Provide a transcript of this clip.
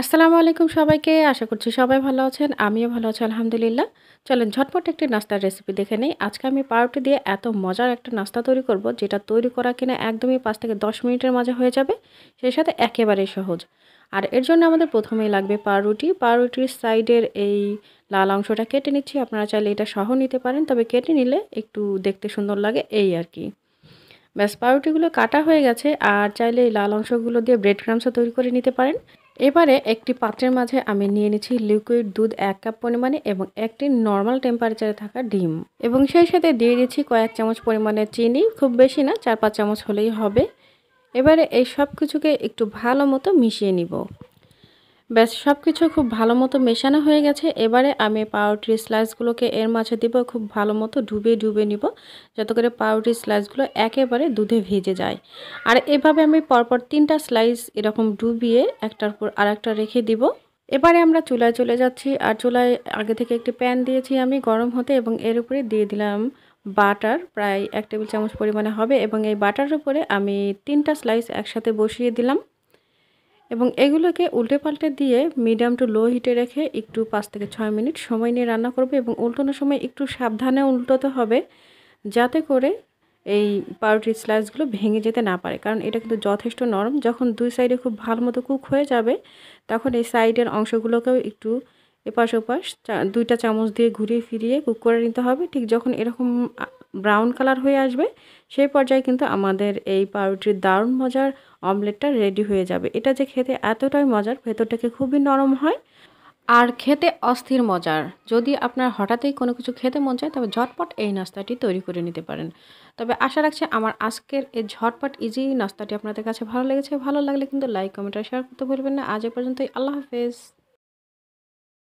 আসসালামু আলাইকুম সবাইকে আশা করছি সবাই ভালো আছেন আমিও ভালো আছি আলহামদুলিল্লাহ চলেন ঝটপট একটি নাস্তার রেসিপি দেখে নেই আজকে আমি পাউরুটি দিয়ে এত মজার একটা নাস্তা তৈরি করব যেটা তৈরি করা কিনা একদমই পাঁচ থেকে দশ মিনিটের মাঝে হয়ে যাবে সেই সাথে একেবারেই সহজ আর এর জন্য আমাদের প্রথমেই লাগবে পাউরুটি পাউরুটির সাইডের এই লাল অংশটা কেটে নিচ্ছি আপনারা চাইলে এটা সহ নিতে পারেন তবে কেটে নিলে একটু দেখতে সুন্দর লাগে এই আর কি ব্যাস পাউরুটিগুলো কাটা হয়ে গেছে আর চাইলে এই লাল অংশগুলো দিয়ে ব্রেড ক্রামসও তৈরি করে নিতে পারেন এবারে একটি পাত্রের মাঝে আমি নিয়ে নিচ্ছি লিকুইড দুধ এক কাপ পরিমাণে এবং একটি নর্মাল টেম্পারেচারে থাকা ডিম এবং সেই সাথে দিয়ে দিচ্ছি কয়েক চামচ পরিমাণে চিনি খুব বেশি না চার পাঁচ চামচ হলেই হবে এবারে এই সব কিছুকে একটু ভালো মতো মিশিয়ে নিব ব্যাস সব কিছু খুব ভালো মতো মেশানো হয়ে গেছে এবারে আমি পাউরুটির স্লাইসগুলোকে এর মাঝে দিব খুব ভালো মতো ডুবে ডুবে নিব যত করে পাউরুটির স্লাইসগুলো একেবারে দুধে ভেজে যায় আর এভাবে আমি পরপর তিনটা স্লাইস এরকম ডুবিয়ে একটার পর আরেকটা রেখে দিব এবারে আমরা চুলায় চলে যাচ্ছি আর চুলায় আগে থেকে একটি প্যান দিয়েছি আমি গরম হতে এবং এর উপরে দিয়ে দিলাম বাটার প্রায় এক টেবিল চামচ পরিমাণে হবে এবং এই বাটার উপরে আমি তিনটা স্লাইস একসাথে বসিয়ে দিলাম এবং এগুলোকে উল্টে পাল্টে দিয়ে মিডিয়াম টু লো হিটে রেখে একটু পাঁচ থেকে ছয় মিনিট সময় নিয়ে রান্না করবে এবং উল্টোনোর সময় একটু সাবধানে উল্টোতে হবে যাতে করে এই পাউরুটির স্লাইসগুলো ভেঙে যেতে না পারে কারণ এটা কিন্তু যথেষ্ট নরম যখন দুই সাইডে খুব ভালো মতো কুক হয়ে যাবে তখন এই সাইডের অংশগুলোকেও একটু এপাশ ওপাশ দুইটা চামচ দিয়ে ঘুরিয়ে ফিরিয়ে কুক করে নিতে হবে ঠিক যখন এরকম ব্রাউন কালার হয়ে আসবে সেই পর্যায়ে কিন্তু আমাদের এই পাউরুটির দারুণ মজার অমলেটটা রেডি হয়ে যাবে এটা যে খেতে এতটাই মজার ভেতরটাকে খুবই নরম হয় আর খেতে অস্থির মজার যদি আপনার হঠাৎই কোনো কিছু খেতে মন চায় তবে ঝটপট এই নাস্তাটি তৈরি করে নিতে পারেন তবে আশা রাখছি আমার আজকের এই ঝটপট ইজি নাস্তাটি আপনাদের কাছে ভালো লেগেছে ভালো লাগলে কিন্তু লাইক কমেন্ট আর শেয়ার করতে ভুলবেন না আজ এ পর্যন্তই আল্লাহ হাফেজ